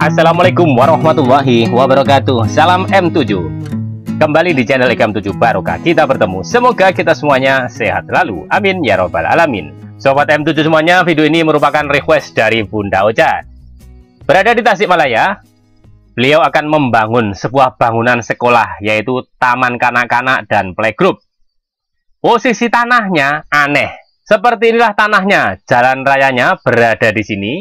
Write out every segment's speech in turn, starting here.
Assalamualaikum warahmatullahi wabarakatuh Salam M7 Kembali di channel M7 Barokah Kita bertemu Semoga kita semuanya sehat selalu Amin ya Rabbal alamin Sobat M7 semuanya video ini merupakan request dari Bunda Ocha Berada di Tasikmalaya Beliau akan membangun sebuah bangunan sekolah Yaitu Taman Kanak-Kanak dan Playgroup Posisi tanahnya aneh Seperti inilah tanahnya Jalan rayanya berada di sini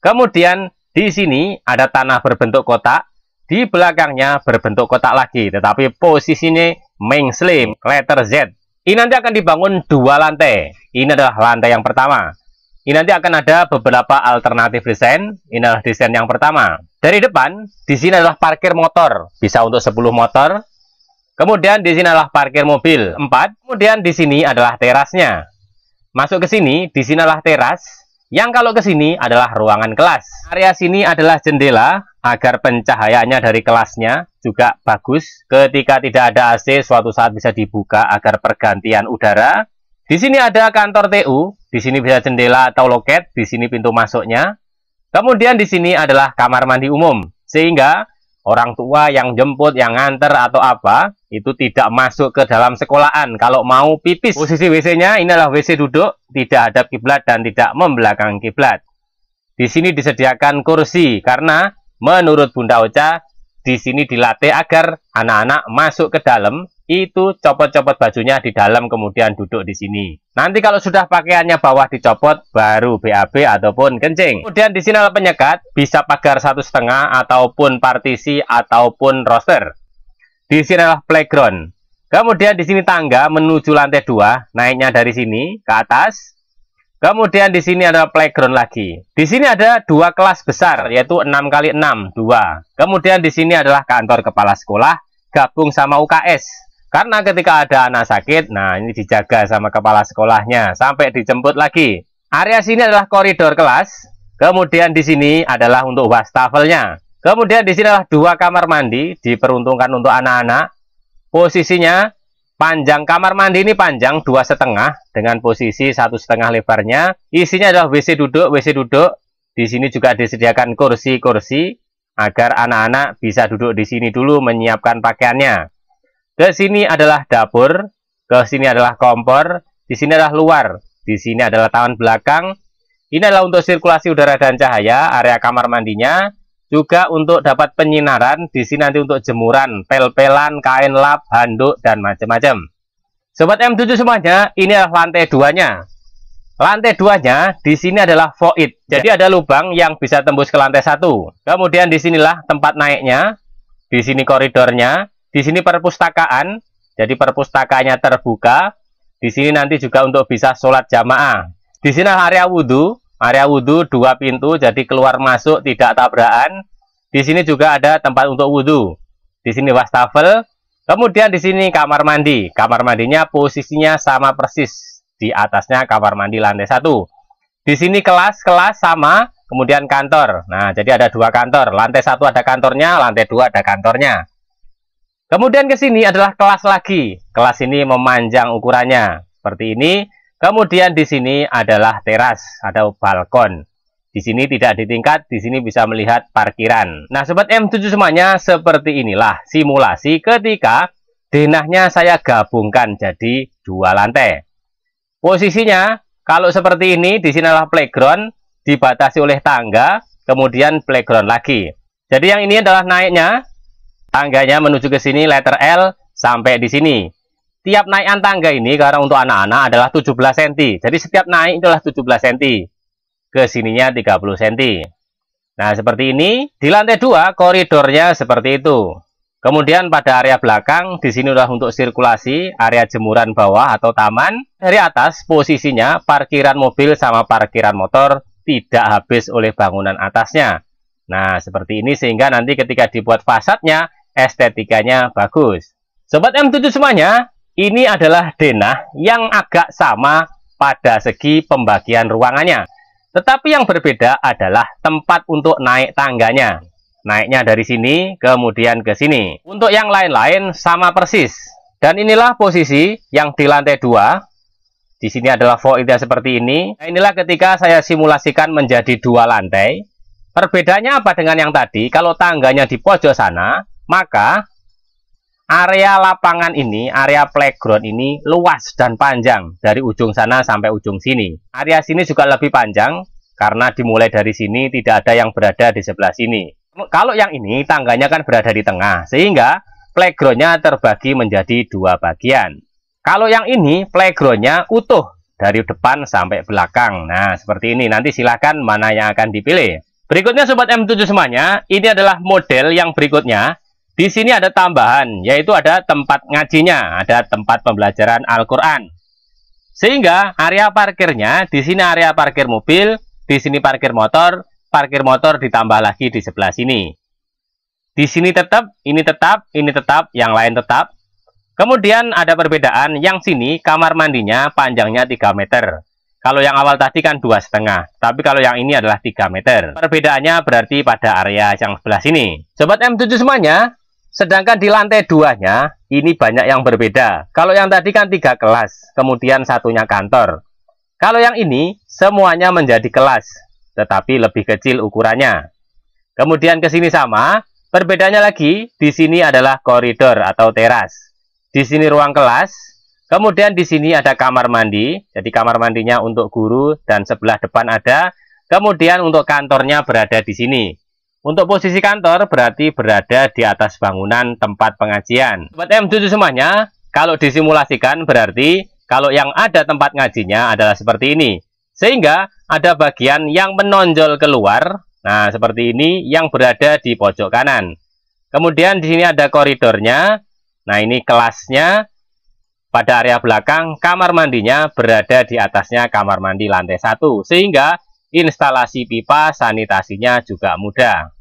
Kemudian di sini ada tanah berbentuk kotak, di belakangnya berbentuk kotak lagi, tetapi posisinya mainstream, letter Z. Ini nanti akan dibangun dua lantai. Ini adalah lantai yang pertama. Ini nanti akan ada beberapa alternatif desain. Ini adalah desain yang pertama. Dari depan, di sini adalah parkir motor. Bisa untuk 10 motor. Kemudian di sini adalah parkir mobil, 4. Kemudian di sini adalah terasnya. Masuk ke sini, di sini adalah teras. Yang kalau ke sini adalah ruangan kelas. Area sini adalah jendela agar pencahayaannya dari kelasnya juga bagus. Ketika tidak ada AC, suatu saat bisa dibuka agar pergantian udara. Di sini ada kantor TU, di sini bisa jendela atau loket, di sini pintu masuknya. Kemudian di sini adalah kamar mandi umum, sehingga orang tua yang jemput, yang nganter atau apa, itu tidak masuk ke dalam sekolahan kalau mau pipis. Posisi WC-nya inilah WC duduk, tidak ada kiblat dan tidak membelakang kiblat. Di sini disediakan kursi karena menurut Bunda Ocha di sini dilatih agar anak-anak masuk ke dalam itu copot-copot bajunya di dalam kemudian duduk di sini. Nanti kalau sudah pakaiannya bawah dicopot baru BAB ataupun kencing. Kemudian di sini penyekat bisa pagar satu setengah ataupun partisi ataupun roster. Di sini adalah playground. Kemudian di sini tangga menuju lantai 2, naiknya dari sini ke atas. Kemudian di sini ada playground lagi. Di sini ada dua kelas besar, yaitu 6 kali 6, 2. Kemudian di sini adalah kantor kepala sekolah, gabung sama UKS. Karena ketika ada anak sakit, nah ini dijaga sama kepala sekolahnya, sampai dijemput lagi. Area sini adalah koridor kelas, kemudian di sini adalah untuk wastafelnya. Kemudian di sini adalah dua kamar mandi diperuntukkan untuk anak-anak. Posisinya panjang kamar mandi ini panjang dua setengah dengan posisi satu setengah lebarnya. Isinya adalah WC duduk, WC duduk. Di sini juga disediakan kursi-kursi agar anak-anak bisa duduk di sini dulu menyiapkan pakaiannya. Ke sini adalah dapur, ke sini adalah kompor, di sini adalah luar, di sini adalah taman belakang. Ini adalah untuk sirkulasi udara dan cahaya, area kamar mandinya juga untuk dapat penyinaran di sini nanti untuk jemuran pel-pelan kain lap handuk dan macam-macam sobat M7 semuanya ini adalah lantai duanya Lantai duanya di sini adalah void. Jadi ada lubang yang bisa tembus ke lantai satu. Kemudian di sinilah tempat naiknya. Di sini koridornya. Di sini perpustakaan. Jadi perpustakaannya terbuka. Di sini nanti juga untuk bisa sholat jamaah. Di sini area wudhu. Area wudhu dua pintu, jadi keluar masuk tidak tabrakan. Di sini juga ada tempat untuk wudhu. Di sini wastafel. Kemudian di sini kamar mandi. Kamar mandinya posisinya sama persis. Di atasnya kamar mandi lantai satu. Di sini kelas-kelas sama, kemudian kantor. Nah, jadi ada dua kantor. Lantai satu ada kantornya, lantai dua ada kantornya. Kemudian ke sini adalah kelas lagi. Kelas ini memanjang ukurannya. Seperti ini, Kemudian di sini adalah teras atau balkon. Di sini tidak di tingkat, di sini bisa melihat parkiran. Nah, sobat M7 semuanya seperti inilah simulasi ketika denahnya saya gabungkan jadi dua lantai. Posisinya kalau seperti ini di sinilah playground dibatasi oleh tangga, kemudian playground lagi. Jadi yang ini adalah naiknya tangganya menuju ke sini letter L sampai di sini. Setiap naik tangga ini karena untuk anak-anak adalah 17 cm. Jadi setiap naik itulah 17 cm. Ke sininya 30 cm. Nah, seperti ini. Di lantai 2 koridornya seperti itu. Kemudian pada area belakang di sini sudah untuk sirkulasi, area jemuran bawah atau taman. Dari atas posisinya parkiran mobil sama parkiran motor tidak habis oleh bangunan atasnya. Nah, seperti ini sehingga nanti ketika dibuat fasadnya estetikanya bagus. Sobat M7 semuanya, ini adalah denah yang agak sama pada segi pembagian ruangannya. Tetapi yang berbeda adalah tempat untuk naik tangganya. Naiknya dari sini, kemudian ke sini. Untuk yang lain-lain sama persis. Dan inilah posisi yang di lantai 2. Di sini adalah voidnya seperti ini. Nah, inilah ketika saya simulasikan menjadi dua lantai. Perbedaannya apa dengan yang tadi? Kalau tangganya di pojok sana, maka area lapangan ini, area playground ini luas dan panjang dari ujung sana sampai ujung sini. Area sini juga lebih panjang karena dimulai dari sini tidak ada yang berada di sebelah sini. Kalau yang ini tangganya kan berada di tengah sehingga playgroundnya terbagi menjadi dua bagian. Kalau yang ini playgroundnya utuh dari depan sampai belakang. Nah, seperti ini. Nanti silahkan mana yang akan dipilih. Berikutnya Sobat M7 semuanya, ini adalah model yang berikutnya di sini ada tambahan, yaitu ada tempat ngajinya, ada tempat pembelajaran Al-Quran. Sehingga area parkirnya, di sini area parkir mobil, di sini parkir motor, parkir motor ditambah lagi di sebelah sini. Di sini tetap, ini tetap, ini tetap, yang lain tetap. Kemudian ada perbedaan, yang sini kamar mandinya panjangnya 3 meter. Kalau yang awal tadi kan dua setengah, tapi kalau yang ini adalah 3 meter. Perbedaannya berarti pada area yang sebelah sini. Sobat M7 semuanya, Sedangkan di lantai duanya ini banyak yang berbeda. Kalau yang tadi kan tiga kelas, kemudian satunya kantor. Kalau yang ini semuanya menjadi kelas, tetapi lebih kecil ukurannya. Kemudian ke sini sama, perbedaannya lagi di sini adalah koridor atau teras. Di sini ruang kelas, kemudian di sini ada kamar mandi, jadi kamar mandinya untuk guru dan sebelah depan ada, kemudian untuk kantornya berada di sini. Untuk posisi kantor berarti berada di atas bangunan tempat pengajian. Buat M7 semuanya, kalau disimulasikan berarti kalau yang ada tempat ngajinya adalah seperti ini. Sehingga ada bagian yang menonjol keluar, nah seperti ini yang berada di pojok kanan. Kemudian di sini ada koridornya, nah ini kelasnya, pada area belakang kamar mandinya berada di atasnya kamar mandi lantai 1, sehingga instalasi pipa sanitasinya juga mudah.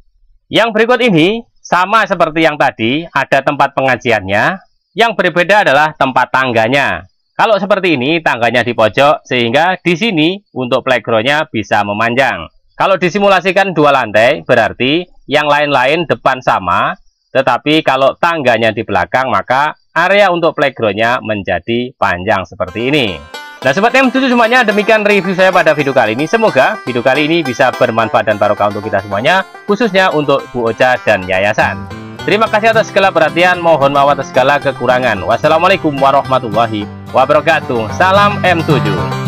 Yang berikut ini sama seperti yang tadi, ada tempat pengajiannya. Yang berbeda adalah tempat tangganya. Kalau seperti ini, tangganya di pojok, sehingga di sini untuk playgroundnya bisa memanjang. Kalau disimulasikan dua lantai, berarti yang lain-lain depan sama, tetapi kalau tangganya di belakang, maka area untuk playgroundnya menjadi panjang seperti ini. Nah sobat M7 semuanya demikian review saya pada video kali ini Semoga video kali ini bisa bermanfaat dan barokah untuk kita semuanya Khususnya untuk Bu Ocha dan Yayasan Terima kasih atas segala perhatian Mohon maaf atas segala kekurangan Wassalamualaikum warahmatullahi wabarakatuh Salam M7